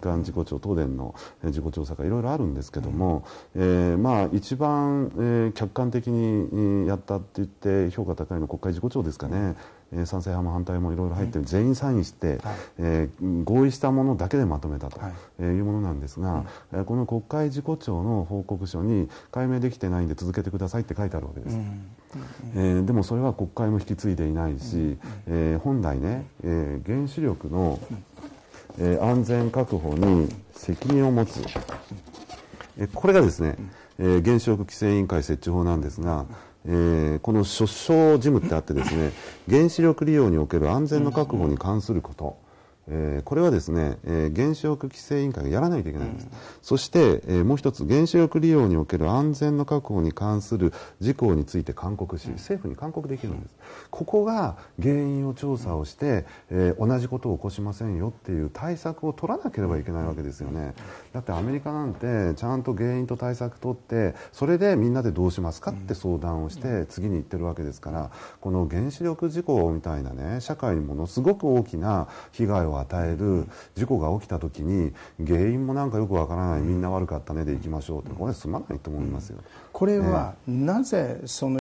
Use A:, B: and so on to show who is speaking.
A: 間事故調東電の事故調査がいろいろあるんですけども、えー、まあ、一番、えー、客観的にやったって言って評価高いのは国会事故調ですかね。えん賛成派も反対もいろいろ入って全員サインして、えー、合意したものだけでまとめたというものなんですが、えい、この国会事故調の報告書に解明できてないんで続けてくださいって書いてあるわけです、えー、でもそれは国会も引き継いでいないし、えー、本来ね、えー、原子力のえー、安全確保に責任を持つ、えこれがですね、えー、原子力規制委員会設置法なんですが、えー、この諸小事務ってあってですね原子力利用における安全の確保に関すること、えー、これはですね、えー、原子力規制委員会がやらないといけないんです、うん、そして、えー、もう一つ原子力利用における安全の確保に関する事項について勧告し、うん、政府に勧告できるんです、うん、ここが原因を調査をして、え同じことを起こしませんよっていう対策を取らなければいけないわけですよねだってアメリカなんてちゃんと原因と対策取ってそれでみんなでどうしますかって相談をして次に行ってるわけですからこの原子力事故みたいなね社会にものすごく大きな被害を与える事故が起きた時に原因もなんかよくわからないみんな悪かったねでいきましょうってこれはすまないと思いますよ。
B: これは、なぜその